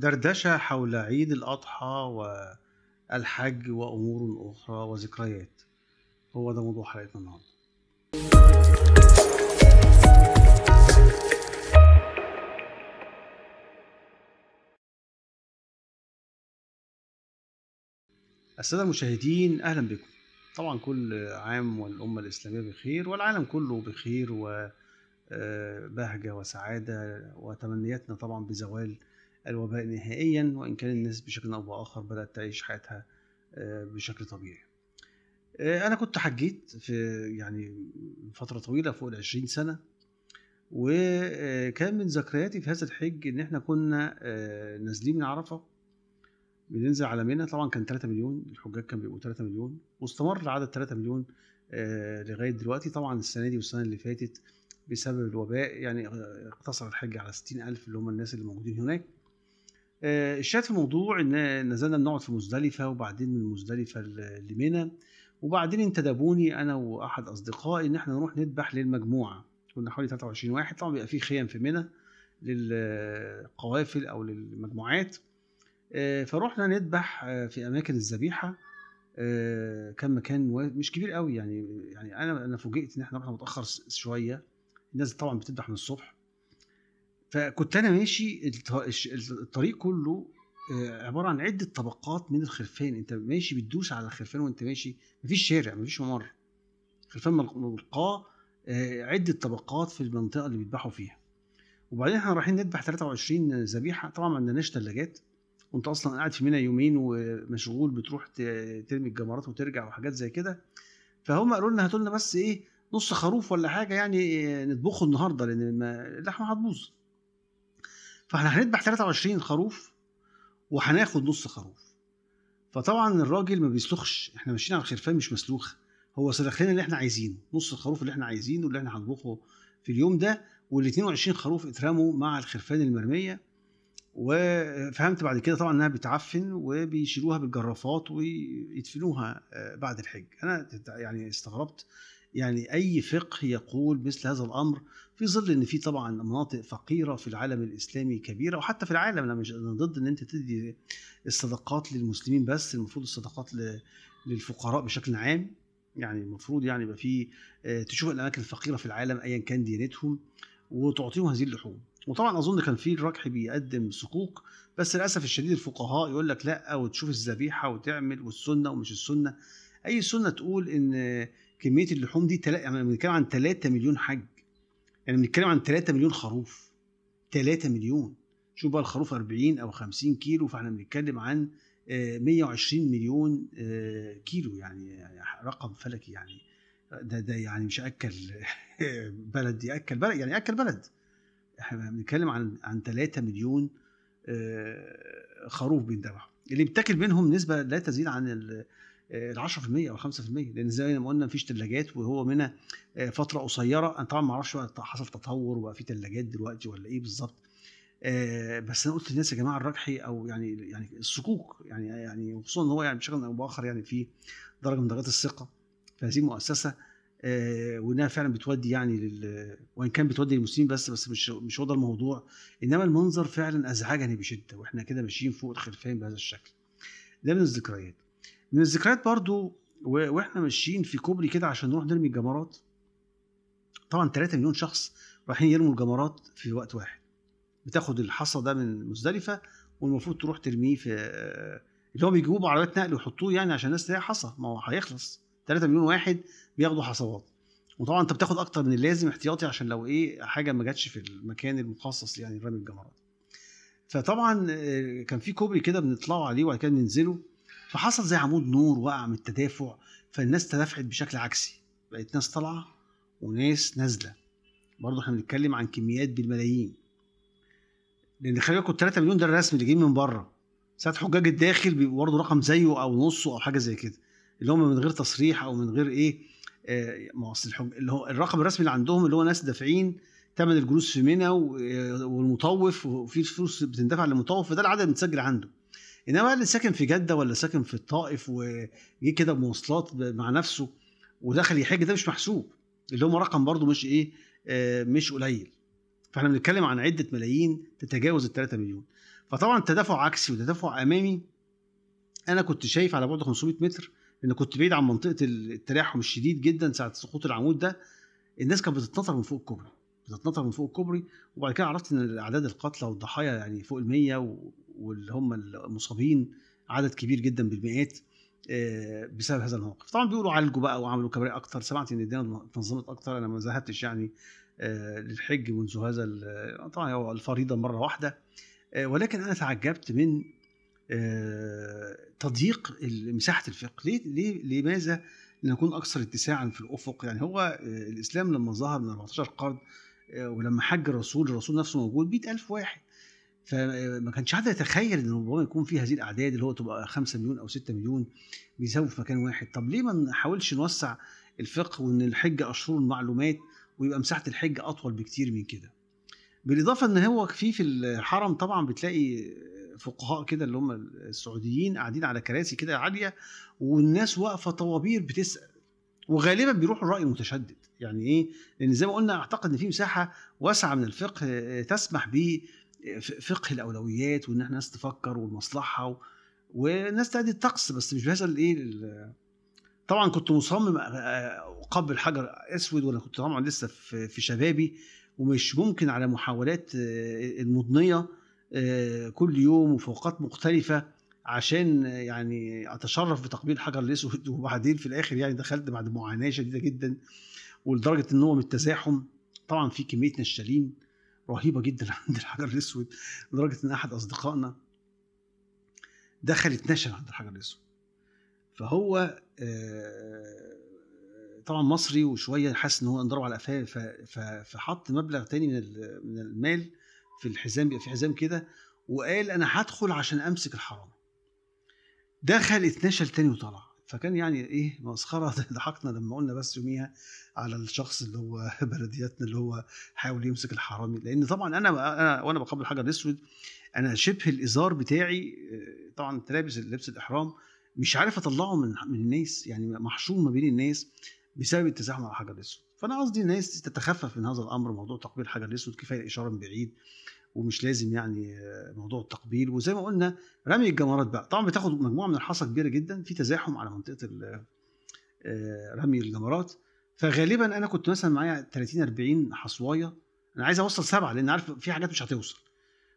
دردشة حول عيد الأضحى والحج وأمور أخرى وذكريات هو ده موضوع حلقتنا النهاردة السادة المشاهدين أهلا بكم طبعا كل عام والأمة الإسلامية بخير والعالم كله بخير وبهجة آه، وسعادة وتمنياتنا طبعا بزوال الوباء نهائيا وإن كان الناس بشكل أو بآخر بدأت تعيش حياتها آه، بشكل طبيعي آه، أنا كنت حجيت في يعني فترة طويلة فوق العشرين سنة وكان آه، من ذكرياتي في هذا الحج إن إحنا كنا نازلين من عرفة بننزل على منى طبعا كان 3 مليون الحجاج كان بيبقوا 3 مليون واستمر العدد 3 مليون لغايه دلوقتي طبعا السنه دي والسنه اللي فاتت بسبب الوباء يعني اقتصر الحج على 60000 اللي هم الناس اللي موجودين هناك الشاهد آه، في الموضوع ان نزلنا بنقعد في مزدلفه وبعدين من مزدلفه لمنى وبعدين انتدبوني انا واحد اصدقائي ان احنا نروح نذبح للمجموعه كنا حوالي 23 واحد طبعا بيبقى في خيام في منى للقوافل او للمجموعات آه، فروحنا نذبح آه، في اماكن الذبيحه كان مكان مش كبير قوي يعني يعني انا انا فوجئت ان احنا رحنا متاخر شويه الناس طبعا بتذبح من الصبح فكنت انا ماشي الطريق كله آه، عباره عن عده طبقات من الخرفان انت ماشي بتدوس على الخرفان وانت ماشي مفيش شارع مفيش ممر خرفان ملقاه آه، عده طبقات في المنطقه اللي بيذبحوا فيها وبعدين احنا رايحين نذبح 23 ذبيحه طبعا ما عندناش ثلاجات وانت اصلا قاعد في منى يومين ومشغول بتروح ترمي الجمرات وترجع وحاجات زي كده فهم قالوا لنا هاتوا لنا بس ايه نص خروف ولا حاجه يعني آه، نطبخه النهارده لان اللحمه هتبوظ فاحنا هنذبح 23 خروف وهناخد نص خروف فطبعا الراجل ما بيسلخش احنا ماشيين على خرفان مش مسلوخ هو سلخ لنا اللي احنا عايزينه نص الخروف اللي احنا عايزينه اللي احنا هنطبخه في اليوم ده وال 22 خروف اترموا مع الخرفان المرميه وفهمت بعد كده طبعا انها بتعفن وبيشيلوها بالجرافات ويدفنوها آه، بعد الحج انا يعني استغربت يعني أي فقه يقول مثل هذا الأمر في ظل ان في طبعا مناطق فقيره في العالم الاسلامي كبيره وحتى في العالم انا مش انا ضد ان انت تدي الصدقات للمسلمين بس المفروض الصدقات للفقراء بشكل عام يعني المفروض يعني يبقى في آه، تشوف الاماكن الفقيره في العالم ايا كان ديانتهم وتعطيهم هذه اللحوم وطبعا اظن كان في الركح بيقدم سكوك بس للاسف الشديد الفقهاء يقول لك لا وتشوف الذبيحه وتعمل والسنه ومش السنه اي سنه تقول ان كميه اللحوم دي تل... يعني بنتكلم عن 3 مليون حج يعني بنتكلم عن 3 مليون خروف 3 مليون شوف بقى الخروف 40 او 50 كيلو فاحنا بنتكلم عن 120 آه، مليون آه، كيلو يعني رقم فلكي يعني ده ده يعني مش اكل بلد ياكل بلد يعني اكل بلد احنا بنتكلم عن عن 3 مليون آه، خروف بيندبحوا اللي بتاكل منهم نسبه لا تزيد عن آه، ال 10% او 5% لان زي ما قلنا مفيش ثلاجات وهو منها آه، فتره قصيره انا طبعا ما اعرفش حصل تطور وبقى في ثلاجات دلوقتي ولا ايه بالظبط آه، بس انا قلت للناس يا جماعه الرجحي او يعني يعني الصكوك يعني يعني وخصوصا ان هو يعني بشكل او باخر يعني في درجه من درجات الثقه في هذه المؤسسه وانها فعلا بتودي يعني لل... وان كان بتودي للمسلمين بس بس مش مش هو ده الموضوع انما المنظر فعلا ازعجني بشده واحنا كده ماشيين فوق الخرفان بهذا الشكل ده من الذكريات من الذكريات برضو و... واحنا ماشيين في كوبري كده عشان نروح نرمي الجمرات طبعا 3 مليون شخص رايحين يرموا الجمرات في وقت واحد بتاخد الحصى ده من مزدلفه والمفروض تروح ترميه في اللي هو بيجيبوه بعربيات نقل ويحطوه يعني عشان الناس تلاقي حصى ما هو هيخلص 3 مليون واحد بياخدوا حصوات وطبعا انت بتاخد اكتر من اللازم احتياطي عشان لو ايه حاجه ما جاتش في المكان المخصص يعني لرمي الجمرات فطبعا آه، كان في كوبري كده بنطلعوا عليه وبعد كده ننزله فحصل زي عمود نور وقع من التدافع فالناس تدافعت بشكل عكسي بقت ناس طالعه وناس نازله برضه احنا بنتكلم عن كميات بالملايين لان خلي بالكم 3 مليون ده الرسم اللي جايين من بره ساعات حجاج الداخل بيبقى برضه رقم زيه او نصه او حاجه زي كده اللي هم من غير تصريح او من غير ايه آه، ما اصل الحج... اللي هو الرقم الرسمي اللي عندهم اللي هو ناس دافعين ثمن الجلوس في منى آه، والمطوف وفي فلوس بتندفع للمطوف فده العدد متسجل عنده انما اللي ساكن في جده ولا ساكن في الطائف وجه كده بمواصلات مع نفسه ودخل يحج ده مش محسوب اللي هم رقم برضه مش ايه آه، مش قليل فاحنا بنتكلم عن عده ملايين تتجاوز ال 3 مليون فطبعا تدافع عكسي وتدافع امامي انا كنت شايف على بعد 500 متر لان كنت بعيد عن منطقه التلاحم الشديد جدا ساعه سقوط العمود ده الناس كانت بتتنطر من فوق الكوبري بتتنطر من فوق الكوبري وبعد كده عرفت ان اعداد القتلى والضحايا يعني فوق ال 100 واللي هم المصابين عدد كبير جدا بالمئات آه، بسبب هذا الموقف طبعا بيقولوا عالجوا بقى وعملوا كباريه اكتر سمعت ان الدنيا تنظمت اكتر انا ما ذهبتش يعني آه، للحج منذ هذا طبعا هو الفريضه مره واحده آه، ولكن انا تعجبت من تضييق مساحه الفقه ليه, ليه لماذا لنكون اكثر اتساعا في الافق يعني هو الاسلام لما ظهر من 14 قرن آه، ولما حج الرسول الرسول نفسه موجود 100000 واحد فما آه، كانش حد يتخيل ان ربما يكون في هذه الاعداد اللي هو تبقى 5 مليون او 6 مليون بيساووا في مكان واحد طب ليه ما نحاولش نوسع الفقه وان الحج اشهر المعلومات ويبقى مساحه الحج اطول بكتير من كده بالاضافه ان هو في في الحرم طبعا بتلاقي فقهاء كده اللي هم السعوديين قاعدين على كراسي كده عاليه والناس واقفه طوابير بتسال وغالبا بيروحوا الراي المتشدد يعني ايه لان زي ما قلنا اعتقد ان في مساحه واسعه من الفقه آه، تسمح ب آه، فقه الاولويات وان احنا ناس تفكر والمصلحه و... والناس تعدي الطقس بس مش بهذا الايه طبعا كنت مصمم آه، اقبل حجر اسود وانا كنت طبعا لسه في شبابي ومش ممكن على محاولات المضنيه كل يوم وفي اوقات مختلفه عشان يعني اتشرف بتقبيل الحجر الاسود وبعدين في الاخر يعني دخلت بعد معاناه شديده جدا ولدرجه ان هو من التزاحم طبعا في كميه نشالين رهيبه جدا عند الحجر الاسود لدرجه ان احد اصدقائنا دخل اتنشل عند الحجر الاسود فهو آه، طبعا مصري وشويه حاسس ان هو انضرب على قفاه فحط مبلغ تاني من من المال في الحزام بيبقى في حزام كده وقال انا هدخل عشان امسك الحرام دخل اتنشل تاني وطلع فكان يعني ايه مسخره ضحكنا لما قلنا بس يوميها على الشخص اللي هو بلدياتنا اللي هو حاول يمسك الحرامي لان طبعا انا انا وانا بقابل الحجر الاسود انا شبه الازار بتاعي آه، طبعا انت لابس لبس الاحرام مش عارف اطلعه من من الناس يعني محشوم ما بين الناس بسبب التزاحم على الحجر الاسود فانا قصدي الناس تتخفف من هذا الامر موضوع تقبيل الحجر الاسود كفايه الاشاره من بعيد ومش لازم يعني آه، موضوع التقبيل وزي ما قلنا رمي الجمرات بقى طبعا بتاخد مجموعه من الحصى كبيره جدا في تزاحم على منطقه آه، رمي الجمرات فغالبا انا كنت مثلا معايا 30 40 حصوايه انا عايز اوصل سبعه لان عارف في حاجات مش هتوصل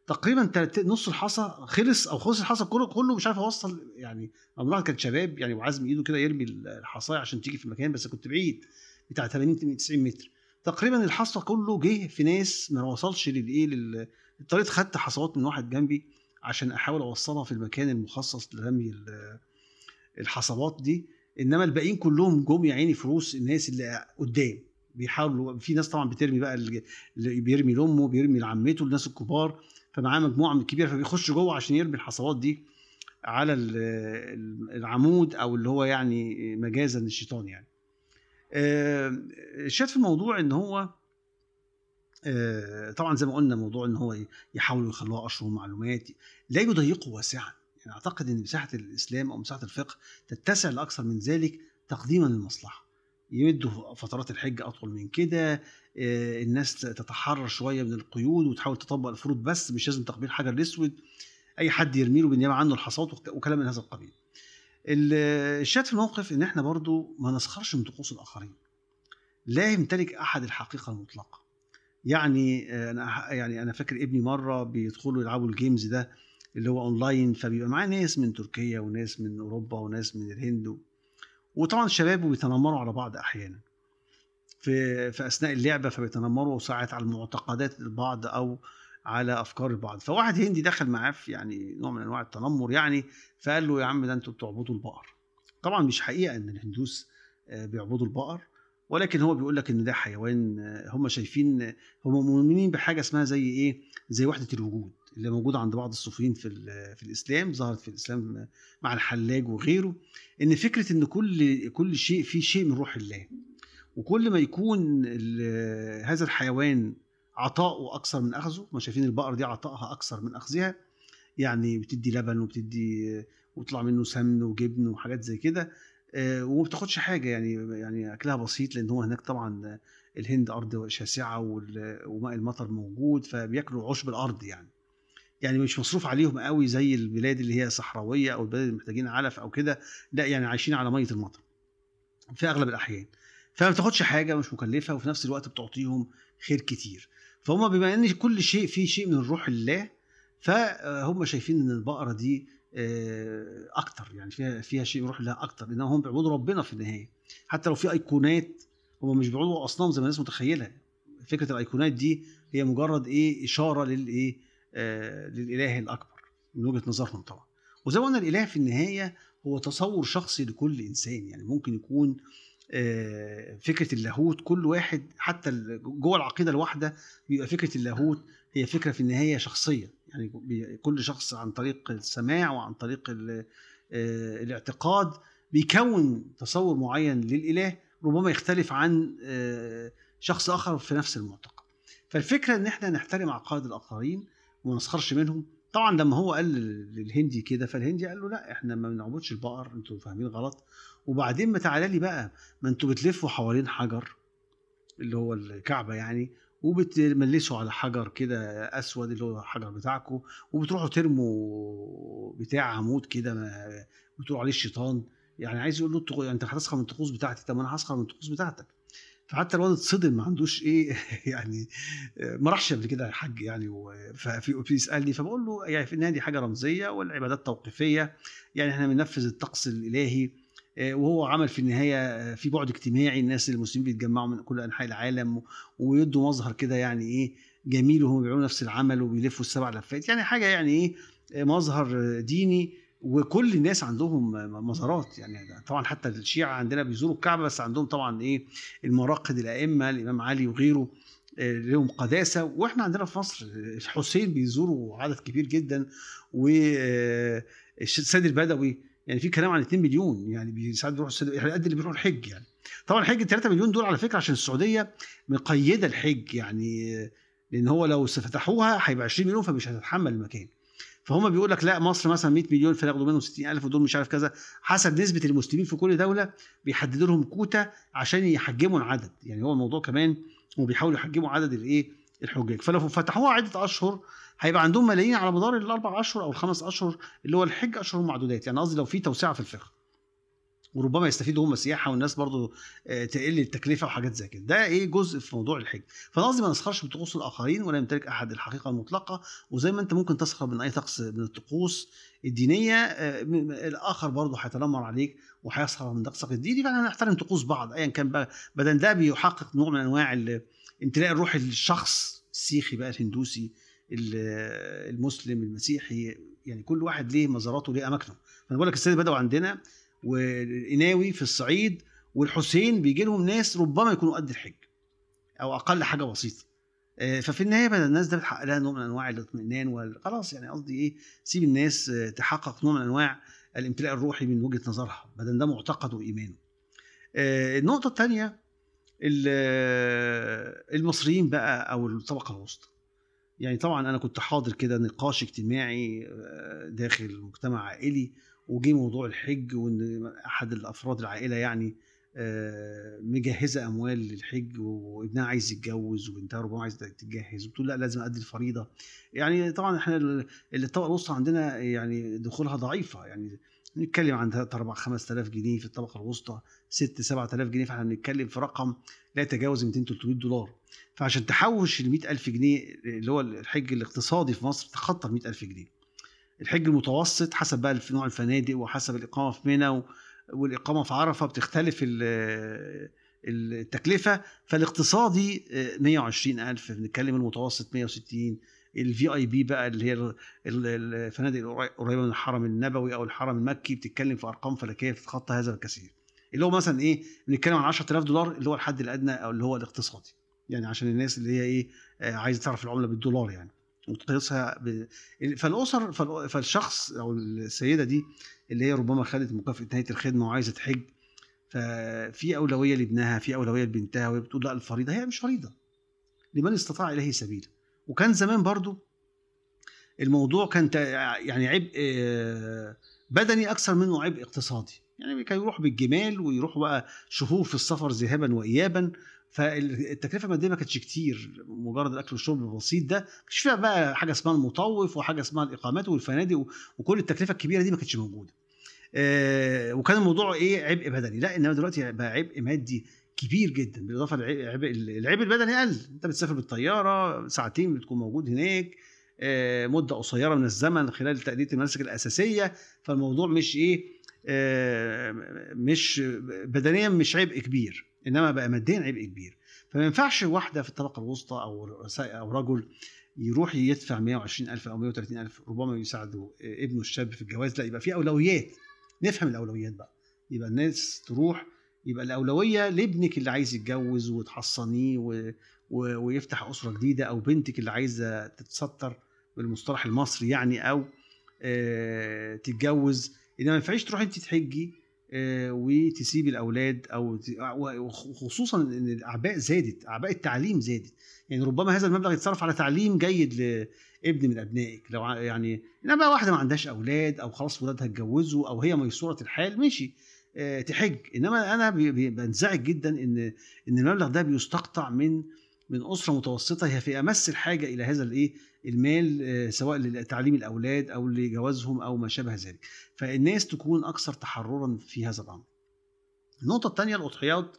تقريبا نص الحصى خلص او خلص الحصى كله كله مش عارف اوصل يعني امرها كان شباب يعني وعازم ايده كده يرمي الحصايه عشان تيجي في المكان بس كنت بعيد بتاع 80 90 متر تقريبا الحصى كله جه في ناس ما وصلش للايه لل... اضطريت خدت حصوات من واحد جنبي عشان احاول اوصلها في المكان المخصص لرمي الحصوات دي انما الباقيين كلهم جم يا عيني في روس الناس اللي قدام بيحاولوا في ناس طبعا بترمي بقى اللي بيرمي لامه بيرمي لعمته الناس الكبار فمعاه مجموعه من الكبيره فبيخش جوه عشان يرمي الحصوات دي على العمود او اللي هو يعني مجازا الشيطان يعني الشاهد آه، في الموضوع ان هو آه، طبعا زي ما قلنا موضوع ان هو يحاولوا يخلوها اشهر معلومات لا يضيقوا واسعا يعني اعتقد ان مساحه الاسلام او مساحه الفقه تتسع لاكثر من ذلك تقديما للمصلحه يمدوا فترات الحج اطول من كده آه، الناس تتحرر شويه من القيود وتحاول تطبق الفروض بس مش لازم تقبيل حجر الاسود اي حد يرمي له بالنيابه عنه الحصاد وكلام من هذا القبيل الشاهد في الموقف ان احنا برضو ما نسخرش من طقوس الاخرين لا يمتلك احد الحقيقه المطلقه يعني آه، انا يعني انا فاكر ابني مره بيدخلوا يلعبوا الجيمز ده اللي هو اونلاين فبيبقى معاه ناس من تركيا وناس من اوروبا وناس من الهند وطبعا الشباب بيتنمروا على بعض احيانا في في اثناء اللعبه فبيتنمروا ساعات على المعتقدات البعض او على افكار البعض فواحد هندي دخل معاه في يعني نوع من انواع التنمر يعني فقال له يا عم ده انتوا بتعبدوا البقر طبعا مش حقيقه ان الهندوس آه، بيعبدوا البقر ولكن هو بيقول لك ان ده حيوان آه، هم شايفين آه، هم مؤمنين بحاجه اسمها زي ايه زي وحده الوجود اللي موجوده عند بعض الصوفيين في في الاسلام ظهرت في الاسلام مع الحلاج وغيره ان فكره ان كل كل شيء فيه شيء من روح الله وكل ما يكون هذا الحيوان عطاؤه اكثر من اخذه ما شايفين البقر دي عطائها اكثر من اخذها يعني بتدي لبن وبتدي وطلع منه سمن وجبن وحاجات زي كده آه، وما بتاخدش حاجه يعني يعني اكلها بسيط لان هو هناك طبعا الهند ارض شاسعه وماء المطر موجود فبياكلوا عشب الارض يعني يعني مش مصروف عليهم قوي زي البلاد اللي هي صحراويه او البلاد اللي محتاجين علف او كده لا يعني عايشين على ميه المطر في اغلب الاحيان فما بتاخدش حاجه مش مكلفه وفي نفس الوقت بتعطيهم خير كتير فهم بما ان كل شيء فيه شيء من روح الله فهم شايفين ان البقره دي آه، اكتر يعني فيها فيها شيء من روح الله اكتر لان هم بيعبدوا ربنا في النهايه حتى لو في ايقونات هم مش بيعبدوا اصنام زي ما الناس متخيله فكره الايقونات دي هي مجرد ايه اشاره للايه آه للاله الاكبر من وجهه نظرهم طبعا وزي ما قلنا الاله في النهايه هو تصور شخصي لكل انسان يعني ممكن يكون آه، فكره اللاهوت كل واحد حتى جوه العقيده الواحده بيبقى فكره اللاهوت هي فكره في النهايه شخصيه يعني كل شخص عن طريق السماع وعن طريق آه، الاعتقاد بيكون تصور معين للاله ربما يختلف عن آه، شخص اخر في نفس المعتقد فالفكره ان احنا نحترم عقائد الاخرين وما نسخرش منهم طبعا لما هو قال للهندي كده فالهندي قال له لا احنا ما بنعبدش البقر انتوا فاهمين غلط وبعدين ما تعالى لي بقى ما انتوا بتلفوا حوالين حجر اللي هو الكعبه يعني وبتملسوا على حجر كده اسود اللي هو الحجر بتاعكم وبتروحوا ترموا بتاع عمود كده بتروحوا عليه الشيطان يعني عايز يقول له يعني انت هتسخر من الطقوس بتاعتي طب انا هسخر من الطقوس بتاعتك فحتى الواد اتصدم ما عندوش ايه يعني ما راحش قبل كده الحج يعني ففي بيسالني فبقول له يعني في النهايه دي حاجه رمزيه والعبادات توقيفيه يعني احنا بننفذ الطقس الالهي آه، وهو عمل في النهايه آه، في بعد اجتماعي الناس المسلمين بيتجمعوا من كل انحاء العالم ويدوا مظهر كده يعني ايه جميل وهم بيعملوا نفس العمل وبيلفوا السبع لفات يعني حاجه يعني ايه آه، مظهر ديني وكل الناس عندهم مزارات يعني طبعا حتى الشيعه عندنا بيزوروا الكعبه بس عندهم طبعا ايه المراقد الائمه الامام علي وغيره آه، لهم قداسه واحنا عندنا في مصر الحسين بيزوروا عدد كبير جدا والسيد آه، البدوي يعني في كلام عن 2 مليون يعني ساعات بيروحوا السيد يعني قد اللي بيروحوا الحج يعني طبعا الحج 3 مليون دول على فكره عشان السعوديه مقيده الحج يعني آه، لان هو لو فتحوها هيبقى 20 مليون فمش هتتحمل المكان فهم بيقول لك لا مصر مثلا 100 مليون فياخدوا منهم 60000 ودول مش عارف كذا حسب نسبه المسلمين في كل دوله بيحددوا لهم كوتا عشان يحجموا العدد يعني هو الموضوع كمان وبيحاولوا يحجموا عدد الايه الحجاج فلو فتحوها عده اشهر هيبقى عندهم ملايين على مدار الاربع اشهر او الخمس اشهر اللي هو الحج اشهر معدودات يعني قصدي لو في توسعه في الفقه وربما يستفيدوا هم سياحه والناس برضو آه، تقل التكلفه وحاجات زي كده ده ايه جزء في موضوع الحج قصدي ما نسخرش بطقوس الاخرين ولا يمتلك احد الحقيقه المطلقه وزي ما انت ممكن تسخر من اي طقس من الطقوس الدينيه آه، الاخر برضه هيتنمر عليك وهيسخر من طقسك الديني فاحنا نحترم طقوس بعض ايا كان بقى بدل ده بيحقق نوع من انواع امتلاء الروح للشخص السيخي بقى الهندوسي المسلم المسيحي يعني كل واحد ليه مزاراته ليه اماكنه فانا بقول لك السيد بدأوا عندنا والقناوي في الصعيد والحسين بيجي لهم ناس ربما يكونوا قد الحج او اقل حاجه بسيطه آه، ففي النهايه بدا الناس ده بتحقق لها نوع من انواع الاطمئنان وخلاص يعني قصدي ايه سيب الناس آه، تحقق نوع من انواع الامتلاء الروحي من وجهه نظرها بدل ده معتقد وايمانه. آه، النقطه الثانيه المصريين بقى او الطبقه الوسطى. يعني طبعا انا كنت حاضر كده نقاش اجتماعي داخل مجتمع عائلي وجي موضوع الحج وان احد الافراد العائله يعني آه، مجهزه اموال للحج وابنها عايز يتجوز وبنتها ربما عايز تتجهز وبتقول لا لازم ادي الفريضه يعني طبعا احنا اللي الطبقه الوسطى عندنا يعني دخولها ضعيفه يعني نتكلم عن 3 4 5000 جنيه في الطبقه الوسطى 6 7000 جنيه فاحنا بنتكلم في رقم لا يتجاوز 200 300 دولار فعشان تحوش ال 100000 جنيه اللي هو الحج الاقتصادي في مصر تخطى ال 100000 جنيه الحج المتوسط حسب بقى نوع الفنادق وحسب الاقامه في منى والاقامه في عرفه بتختلف التكلفه فالاقتصادي 120 آه، الف بنتكلم المتوسط 160 الفي اي بي بقى اللي هي الفنادق القريبه من الحرم النبوي او الحرم المكي بتتكلم في ارقام فلكيه تتخطى هذا الكثير اللي هو مثلا ايه بنتكلم عن 10000 دولار اللي هو الحد الادنى او اللي هو الاقتصادي يعني عشان الناس اللي هي ايه آه، عايزه تعرف العمله بالدولار يعني وتطيسها ب... فالاسر فال... فالشخص او السيده دي اللي هي ربما خدت مكافاه نهايه الخدمه وعايزه تحج ففي اولويه لابنها في اولويه لبنتها وهي بتقول لا الفريضه هي مش فريضه لمن استطاع اليه سبيلا وكان زمان برضو الموضوع كان يعني عبء بدني اكثر منه عبء اقتصادي يعني كان يروح بالجمال ويروح بقى شهور في السفر ذهابا وايابا فالتكلفه الماديه ما كانتش كتير مجرد الاكل والشرب البسيط ده كانش فيها بقى حاجه اسمها المطوف وحاجه اسمها الاقامات والفنادق وكل التكلفه الكبيره دي ما كانتش موجوده آه وكان الموضوع ايه عبء بدني لا انما دلوقتي بقى عبء مادي كبير جدا بالاضافه للعبء العبء البدني اقل انت بتسافر بالطياره ساعتين بتكون موجود هناك آه مده قصيره من الزمن خلال تاديه المناسك الاساسيه فالموضوع مش ايه آه مش بدنيا مش عبء كبير انما بقى ماديا عبء كبير فما ينفعش واحده في الطبقه الوسطى او او رجل يروح يدفع 120000 او 130000 ربما يساعده ابنه الشاب في الجواز لا يبقى في اولويات نفهم الاولويات بقى يبقى الناس تروح يبقى الاولويه لابنك اللي عايز يتجوز وتحصنيه و... و... ويفتح اسره جديده او بنتك اللي عايزه تتستر بالمصطلح المصري يعني او آه، تتجوز انما ما ينفعش تروحي انت تحجي آه، وتسيب الاولاد او وخصوصا ان الاعباء زادت اعباء التعليم زادت يعني ربما هذا المبلغ يتصرف على تعليم جيد لابن من ابنائك لو يعني انما بقى واحده ما عندهاش اولاد او خلاص ولادها اتجوزوا او هي ميسوره الحال ماشي آه، تحج انما انا بنزعج جدا ان ان المبلغ ده بيستقطع من من اسره متوسطه هي في امس الحاجه الى هذا الايه المال آه، سواء لتعليم الاولاد او لجوازهم او ما شابه ذلك فالناس تكون اكثر تحررا في هذا الامر النقطه الثانيه الاضحيات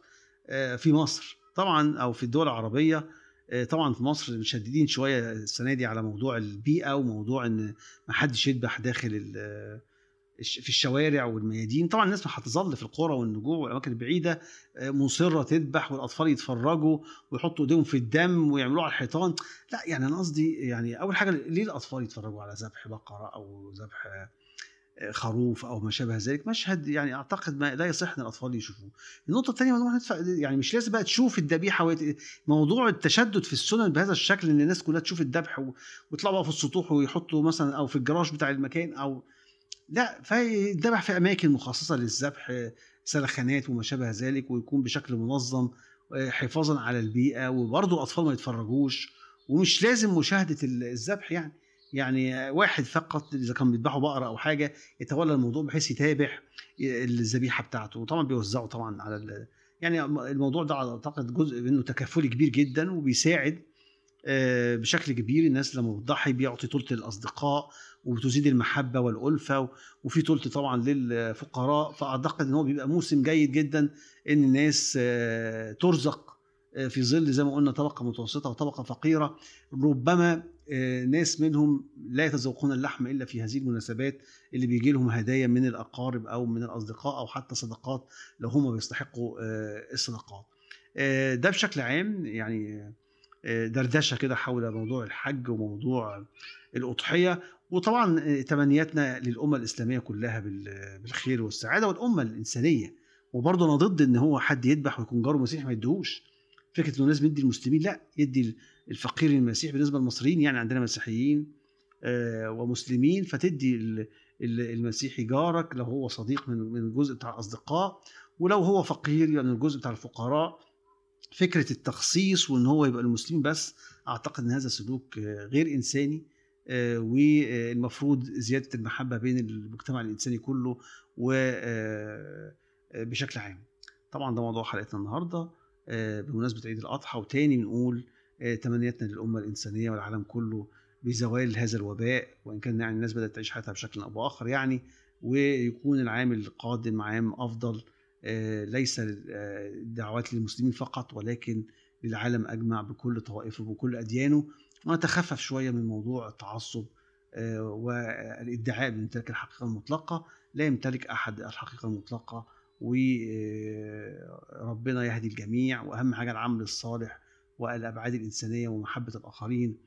آه، في مصر طبعا او في الدول العربيه آه، طبعا في مصر مشددين شويه السنه دي على موضوع البيئه وموضوع ان ما حدش يذبح داخل في الشوارع والميادين طبعا الناس هتظل في القرى والنجوع والاماكن البعيده آه، مصره تذبح والاطفال يتفرجوا ويحطوا ايديهم في الدم ويعملوه على الحيطان لا يعني انا قصدي يعني اول حاجه ليه الاطفال يتفرجوا على ذبح بقره او ذبح آه، خروف او ما شابه ذلك مشهد يعني اعتقد ما لا يصح ان الاطفال يشوفوه النقطه الثانيه موضوع يعني مش لازم بقى تشوف الذبيحه ويت... موضوع التشدد في السنن بهذا الشكل ان الناس كلها تشوف الذبح ويطلعوا بقى في السطوح ويحطوا مثلا او في الجراج بتاع المكان او لا فيذبح في اماكن مخصصه للذبح سلخانات وما شابه ذلك ويكون بشكل منظم آه، حفاظا على البيئه وبرضه الاطفال ما يتفرجوش ومش لازم مشاهده الذبح يعني يعني واحد فقط اذا كان بيذبحوا بقره او حاجه يتولى الموضوع بحيث يتابع آه، الذبيحه بتاعته وطبعا بيوزعوا طبعا على يعني الموضوع ده اعتقد جزء منه تكافلي كبير جدا وبيساعد آه، بشكل كبير الناس لما بتضحي بيعطي طولة الأصدقاء وبتزيد المحبه والالفه وفي تلت طبعا للفقراء فاعتقد ان هو بيبقى موسم جيد جدا ان الناس آه، ترزق آه، في ظل زي ما قلنا طبقه متوسطه وطبقه فقيره ربما آه، ناس منهم لا يتذوقون اللحم الا في هذه المناسبات اللي بيجي لهم هدايا من الاقارب او من الاصدقاء او حتى صدقات لو هم بيستحقوا الصدقات. ده بشكل عام يعني دردشه كده حول موضوع الحج وموضوع الاضحيه وطبعا آه، تمنياتنا للامه الاسلاميه كلها بالخير والسعاده والامه الانسانيه وبرضه انا ضد ان هو حد يذبح ويكون جاره مسيحي ما يديهوش فكره انه لازم يدي المسلمين لا يدي الفقير المسيح بالنسبه للمصريين يعني عندنا مسيحيين آه، ومسلمين فتدي المسيحي جارك لو هو صديق من من الجزء بتاع الاصدقاء ولو هو فقير يعني الجزء بتاع الفقراء فكره التخصيص وان هو يبقى المسلمين بس اعتقد ان هذا سلوك آه، غير انساني والمفروض زياده المحبه بين المجتمع الانساني كله وبشكل آه، آه، عام طبعا ده موضوع حلقتنا النهارده آه، بمناسبه عيد الاضحى وتاني بنقول تمنياتنا للامه الانسانيه والعالم كله بزوال هذا الوباء وان كان يعني الناس بدات تعيش حياتها بشكل او باخر يعني ويكون العام القادم عام افضل ليس دعوات للمسلمين فقط ولكن للعالم اجمع بكل طوائفه وبكل اديانه ونتخفف شويه من موضوع التعصب آه، والادعاء بامتلاك الحقيقه المطلقه لا يمتلك احد الحقيقه المطلقه وربنا آه، يهدي الجميع واهم حاجه العمل الصالح والابعاد الانسانيه ومحبه الاخرين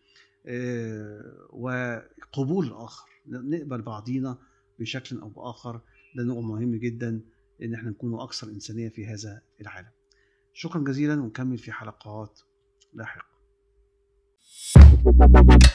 آه، وقبول الاخر نقبل بعضينا بشكل او باخر ده نوع مهم جدا ان احنا نكون اكثر انسانيه في هذا العالم شكرا جزيلا ونكمل في حلقات لاحقه Thank you.